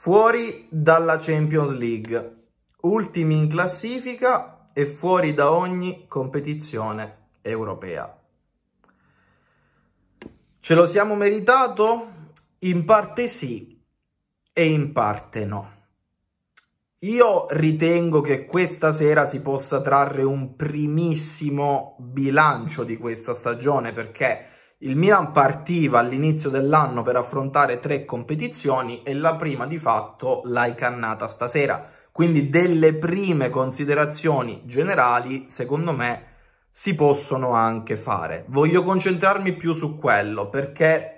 fuori dalla Champions League, ultimi in classifica e fuori da ogni competizione europea. Ce lo siamo meritato? In parte sì e in parte no. Io ritengo che questa sera si possa trarre un primissimo bilancio di questa stagione perché il Milan partiva all'inizio dell'anno per affrontare tre competizioni e la prima di fatto l'hai cannata stasera. Quindi delle prime considerazioni generali, secondo me, si possono anche fare. Voglio concentrarmi più su quello perché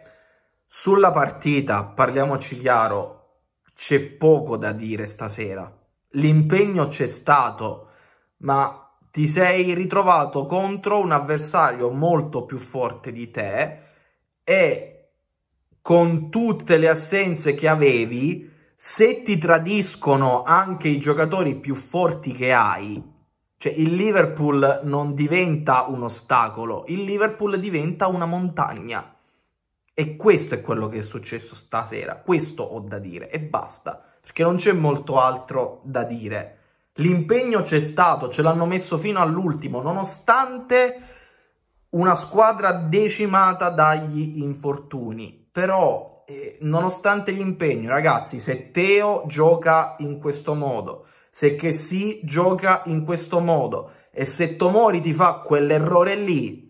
sulla partita, parliamoci chiaro, c'è poco da dire stasera. L'impegno c'è stato, ma ti sei ritrovato contro un avversario molto più forte di te e con tutte le assenze che avevi, se ti tradiscono anche i giocatori più forti che hai, cioè il Liverpool non diventa un ostacolo, il Liverpool diventa una montagna. E questo è quello che è successo stasera, questo ho da dire e basta, perché non c'è molto altro da dire. L'impegno c'è stato, ce l'hanno messo fino all'ultimo, nonostante una squadra decimata dagli infortuni. Però, eh, nonostante l'impegno, ragazzi, se Teo gioca in questo modo, se che gioca in questo modo e se Tomori ti fa quell'errore lì,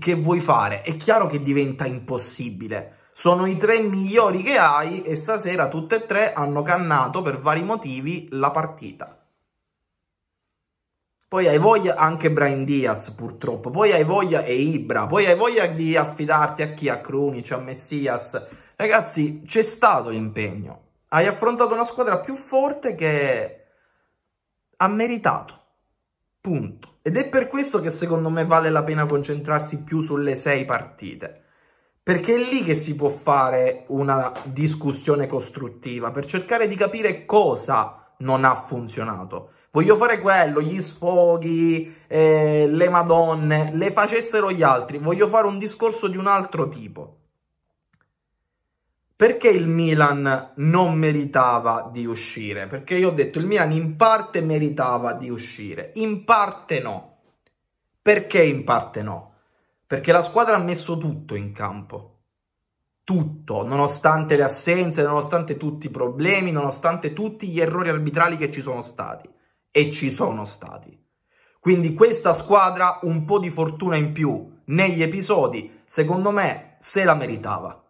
che vuoi fare? È chiaro che diventa impossibile sono i tre migliori che hai e stasera tutte e tre hanno cannato per vari motivi la partita. Poi hai voglia anche Brian Diaz purtroppo, poi hai voglia e Ibra, poi hai voglia di affidarti a chi? A Krunic, a Messias. Ragazzi, c'è stato l'impegno. Hai affrontato una squadra più forte che ha meritato. Punto. Ed è per questo che secondo me vale la pena concentrarsi più sulle sei partite. Perché è lì che si può fare una discussione costruttiva per cercare di capire cosa non ha funzionato. Voglio fare quello, gli sfoghi, eh, le madonne, le facessero gli altri. Voglio fare un discorso di un altro tipo. Perché il Milan non meritava di uscire? Perché io ho detto il Milan in parte meritava di uscire, in parte no. Perché in parte no? perché la squadra ha messo tutto in campo. Tutto, nonostante le assenze, nonostante tutti i problemi, nonostante tutti gli errori arbitrali che ci sono stati. E ci sono stati. Quindi questa squadra un po' di fortuna in più negli episodi, secondo me, se la meritava.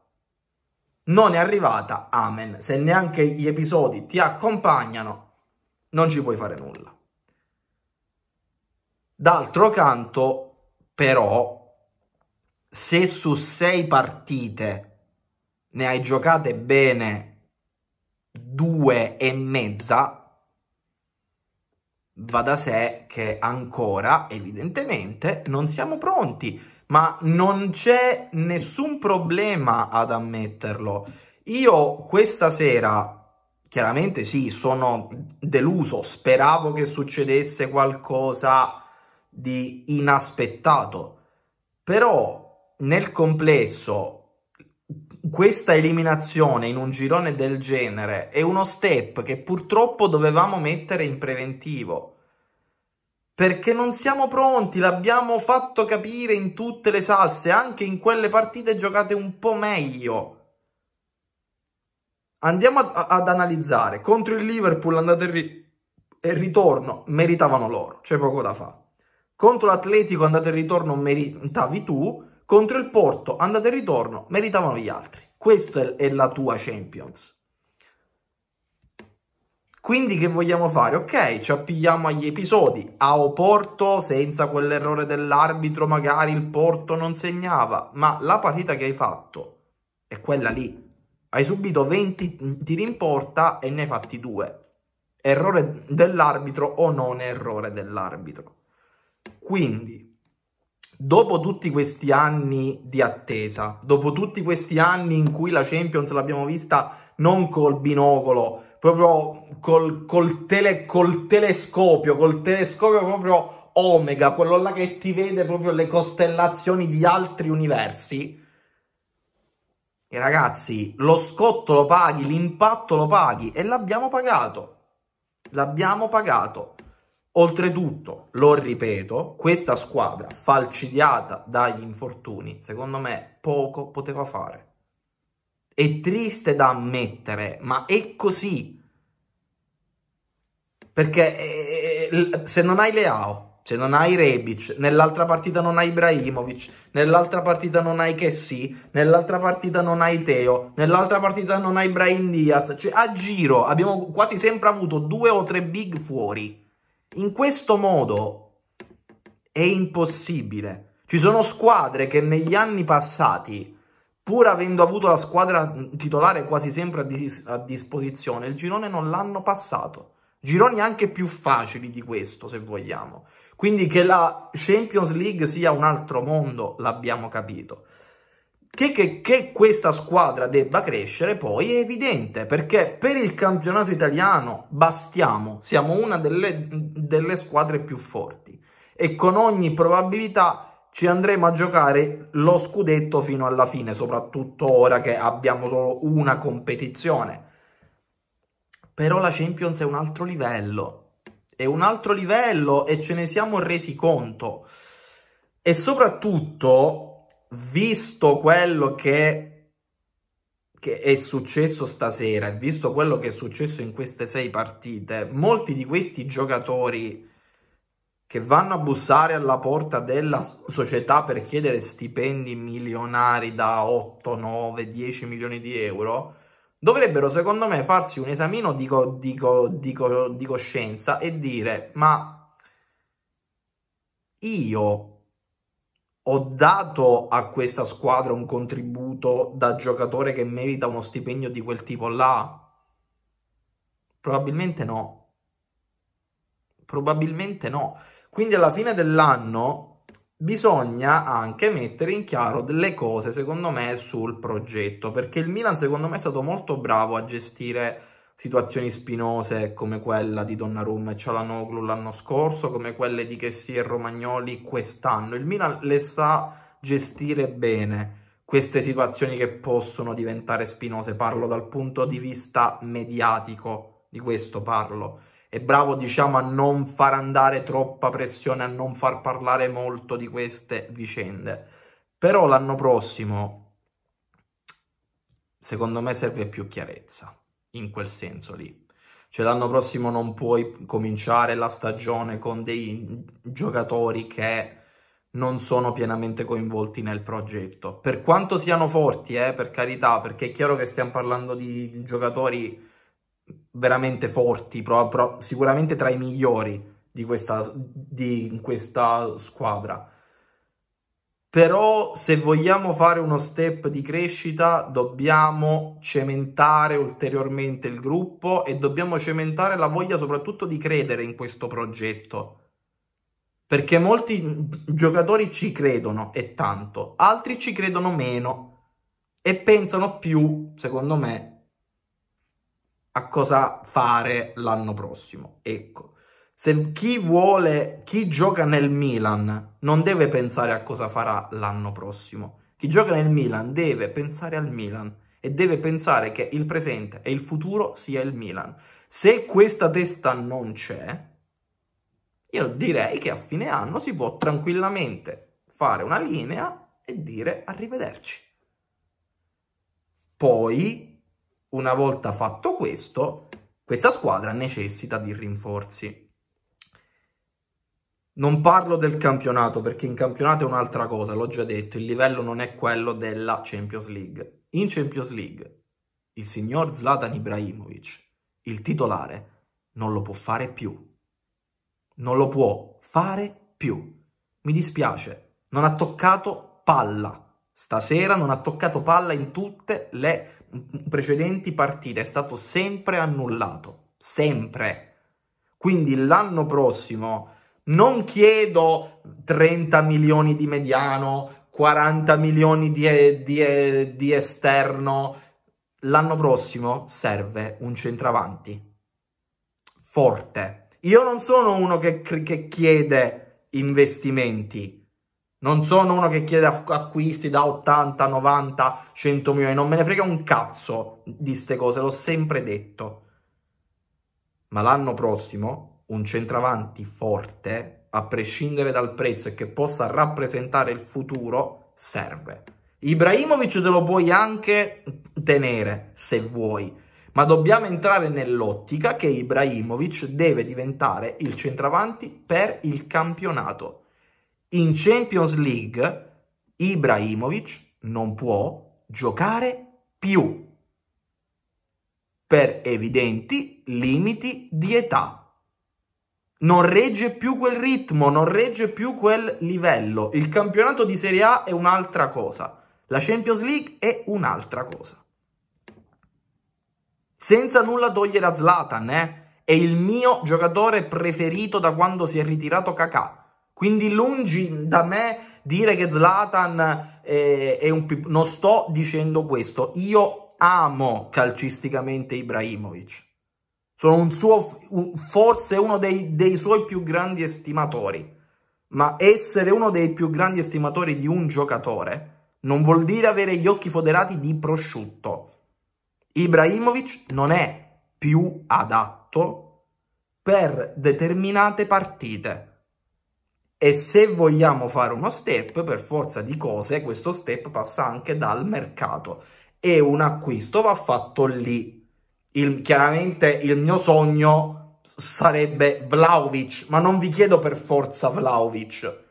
Non è arrivata, amen. Se neanche gli episodi ti accompagnano, non ci puoi fare nulla. D'altro canto, però, se su sei partite ne hai giocate bene due e mezza, va da sé che ancora, evidentemente, non siamo pronti. Ma non c'è nessun problema ad ammetterlo. Io questa sera, chiaramente sì, sono deluso, speravo che succedesse qualcosa di inaspettato, però nel complesso questa eliminazione in un girone del genere è uno step che purtroppo dovevamo mettere in preventivo perché non siamo pronti, l'abbiamo fatto capire in tutte le salse, anche in quelle partite giocate un po' meglio. Andiamo ad, ad analizzare, contro il Liverpool andate e, ri e ritorno meritavano loro, c'è poco da fare. Contro l'Atletico andate e ritorno meritavi tu, contro il Porto, andata e ritorno, meritavano gli altri. Questa è la tua Champions. Quindi che vogliamo fare? Ok, ci appigliamo agli episodi. A Oporto, senza quell'errore dell'arbitro, magari il Porto non segnava, ma la partita che hai fatto è quella lì. Hai subito 20 tiri in porta e ne hai fatti due. Errore dell'arbitro o non errore dell'arbitro. Quindi dopo tutti questi anni di attesa, dopo tutti questi anni in cui la Champions l'abbiamo vista non col binocolo, proprio col, col, tele, col telescopio, col telescopio proprio omega, quello là che ti vede proprio le costellazioni di altri universi. E ragazzi, lo scotto lo paghi, l'impatto lo paghi e l'abbiamo pagato. L'abbiamo pagato. Oltretutto, lo ripeto, questa squadra falcidiata dagli infortuni, secondo me poco poteva fare. È triste da ammettere, ma è così. Perché eh, eh se non hai Leao, se non hai Rebic, nell'altra partita non hai Ibrahimovic, nell'altra partita non hai Kessi, nell'altra partita non hai Teo, nell'altra partita non hai Brian Diaz, cioè a giro abbiamo quasi sempre avuto due o tre big fuori in questo modo è impossibile. Ci sono squadre che negli anni passati pur avendo avuto la squadra titolare quasi sempre a, dis a disposizione, il girone non l'hanno passato. Gironi anche più facili di questo, se vogliamo. Quindi che la Champions League sia un altro mondo, l'abbiamo capito. Che, che, che, questa squadra debba crescere poi è evidente perché per il campionato italiano bastiamo, siamo una delle, delle squadre più forti e con ogni probabilità ci andremo a giocare lo scudetto fino alla fine, soprattutto ora che abbiamo solo una competizione. Però la Champions è un altro livello, è un altro livello e ce ne siamo resi conto. E soprattutto visto quello che, che è successo stasera visto quello che è successo in queste sei partite, molti di questi giocatori che vanno a bussare alla porta della società per chiedere stipendi milionari da 8, 9, 10 milioni di euro, dovrebbero secondo me farsi un esamino di, co di, co di, co di coscienza e dire ma io ho dato a questa squadra un contributo da giocatore che merita uno stipendio di quel tipo là? Probabilmente no. Probabilmente no. Quindi alla fine dell'anno bisogna anche mettere in chiaro delle cose, secondo me, sul progetto, perché il Milan secondo me è stato molto bravo a gestire situazioni spinose come quella di Donnarumma e Cialanoglu l'anno scorso, come quelle di Chessy e Romagnoli quest'anno. Il Milan le sa gestire bene queste situazioni che possono diventare spinose, parlo dal punto di vista mediatico, di questo parlo. È bravo, diciamo, a non far andare troppa pressione, a non far parlare molto di queste vicende. Però l'anno prossimo, secondo me, serve più chiarezza in quel senso lì. Cioè l'anno prossimo non puoi cominciare la stagione con dei giocatori che non sono pienamente coinvolti nel progetto. Per quanto siano forti, eh, per carità, perché è chiaro che stiamo parlando di giocatori veramente forti, pro, pro, sicuramente tra i migliori di questa, di questa squadra però se vogliamo fare uno step di crescita dobbiamo cementare ulteriormente il gruppo e dobbiamo cementare la voglia soprattutto di credere in questo progetto perché molti giocatori ci credono e tanto, altri ci credono meno e pensano più, secondo me, a cosa fare l'anno prossimo. Ecco. Se chi vuole, chi gioca nel Milan non deve pensare a cosa farà l'anno prossimo. Chi gioca nel Milan deve pensare al Milan e deve pensare che il presente e il futuro sia il Milan. Se questa testa non c'è, io direi che a fine anno si può tranquillamente fare una linea e dire arrivederci. Poi, una volta fatto questo, questa squadra necessita di rinforzi. Non parlo del campionato perché in campionato è un'altra cosa, l'ho già detto, il livello non è quello della Champions League. In Champions League il signor Zlatan Ibrahimovic, il titolare, non lo può fare più. Non lo può fare più. Mi dispiace, non ha toccato palla. Stasera non ha toccato palla in tutte le precedenti partite, è stato sempre annullato, sempre. Quindi l'anno prossimo non chiedo 30 milioni di mediano, 40 milioni di, di, di esterno. L'anno prossimo serve un centravanti forte. Io non sono uno che, che chiede investimenti. Non sono uno che chiede acquisti da 80, 90, 100 milioni. Non me ne frega un cazzo di ste cose, l'ho sempre detto. Ma l'anno prossimo un centravanti forte, a prescindere dal prezzo e che possa rappresentare il futuro, serve. Ibrahimovic te lo puoi anche tenere se vuoi, ma dobbiamo entrare nell'ottica che Ibrahimovic deve diventare il centravanti per il campionato. In Champions League Ibrahimovic non può giocare più per evidenti limiti di età non regge più quel ritmo, non regge più quel livello. Il campionato di Serie A è un'altra cosa, la Champions League è un'altra cosa. Senza nulla togliere a Zlatan, eh? è il mio giocatore preferito da quando si è ritirato Kakà. Quindi lungi da me dire che Zlatan è, eh, è un... non sto dicendo questo, io amo calcisticamente Ibrahimovic sono un suo, un, forse uno dei, dei suoi più grandi estimatori. Ma essere uno dei più grandi estimatori di un giocatore non vuol dire avere gli occhi foderati di prosciutto. Ibrahimovic non è più adatto per determinate partite. E se vogliamo fare uno step, per forza di cose, questo step passa anche dal mercato. E un acquisto va fatto lì il, chiaramente il mio sogno sarebbe Vlaovic, ma non vi chiedo per forza Vlaovic,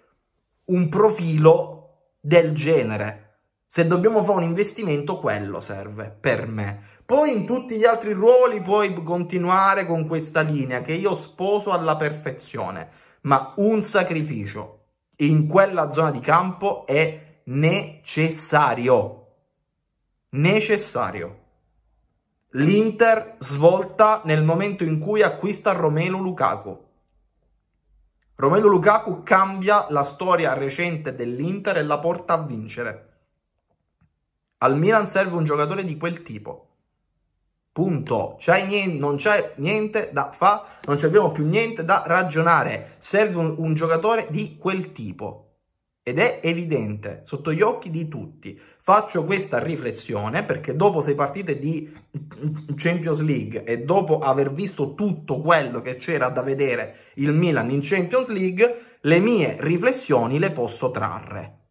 un profilo del genere. Se dobbiamo fare un investimento, quello serve per me. Poi in tutti gli altri ruoli puoi continuare con questa linea che io sposo alla perfezione, ma un sacrificio in quella zona di campo è necessario. Necessario. L'Inter svolta nel momento in cui acquista Romelu Lukaku. Romelu Lukaku cambia la storia recente dell'Inter e la porta a vincere. Al Milan serve un giocatore di quel tipo. Punto. Niente, non c'è niente da fare, non abbiamo più niente da ragionare. Serve un, un giocatore di quel tipo ed è evidente sotto gli occhi di tutti. Faccio questa riflessione perché dopo sei partite di Champions League e dopo aver visto tutto quello che c'era da vedere il Milan in Champions League, le mie riflessioni le posso trarre.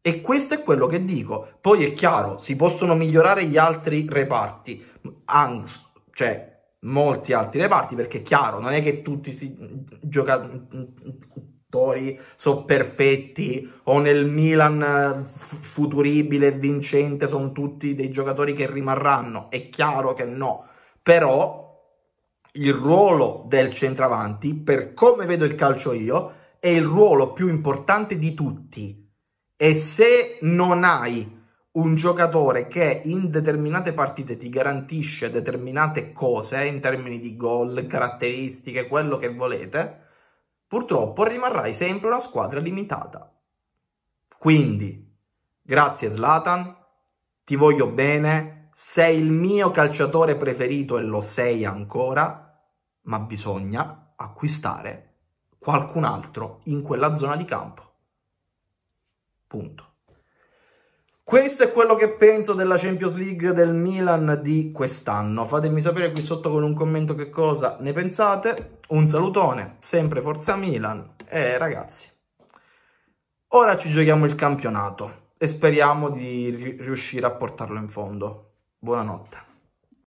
E questo è quello che dico. Poi è chiaro, si possono migliorare gli altri reparti, anzi, cioè molti altri reparti, perché è chiaro, non è che tutti si giocano giocatori sono perfetti o nel Milan eh, futuribile e vincente sono tutti dei giocatori che rimarranno. È chiaro che no, però il ruolo del centravanti, per come vedo il calcio io, è il ruolo più importante di tutti. E se non hai un giocatore che in determinate partite ti garantisce determinate cose in termini di gol, caratteristiche, quello che volete, purtroppo rimarrai sempre una squadra limitata. Quindi, grazie Zlatan, ti voglio bene, sei il mio calciatore preferito e lo sei ancora, ma bisogna acquistare qualcun altro in quella zona di campo. Punto. Questo è quello che penso della Champions League del Milan di quest'anno. Fatemi sapere qui sotto con un commento che cosa ne pensate un salutone, sempre Forza Milan e ragazzi, ora ci giochiamo il campionato e speriamo di riuscire a portarlo in fondo. Buonanotte.